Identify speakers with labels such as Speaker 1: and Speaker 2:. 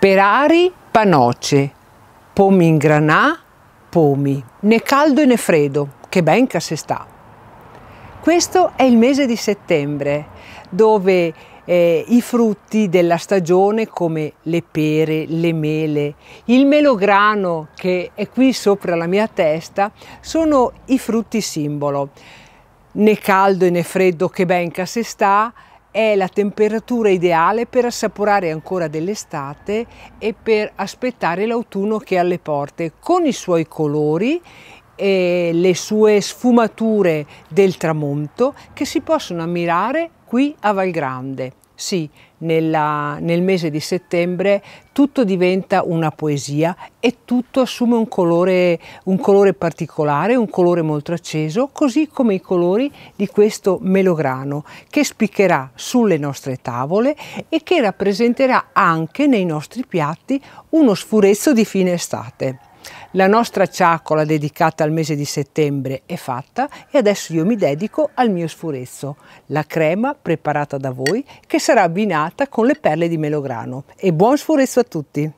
Speaker 1: Perari, panoce, pomi in granà, pomi, né caldo né freddo, che ben che se sta. Questo è il mese di settembre, dove eh, i frutti della stagione come le pere, le mele, il melograno che è qui sopra la mia testa, sono i frutti simbolo. Né caldo né freddo che ben che se sta, è la temperatura ideale per assaporare ancora dell'estate e per aspettare l'autunno che è alle porte con i suoi colori e le sue sfumature del tramonto che si possono ammirare qui a Valgrande. Sì, nella, nel mese di settembre tutto diventa una poesia e tutto assume un colore, un colore particolare, un colore molto acceso, così come i colori di questo melograno che spiccherà sulle nostre tavole e che rappresenterà anche nei nostri piatti uno sfurezzo di fine estate. La nostra ciacola dedicata al mese di settembre è fatta e adesso io mi dedico al mio sfurezzo, la crema preparata da voi che sarà abbinata con le perle di melograno. E buon sfurezzo a tutti!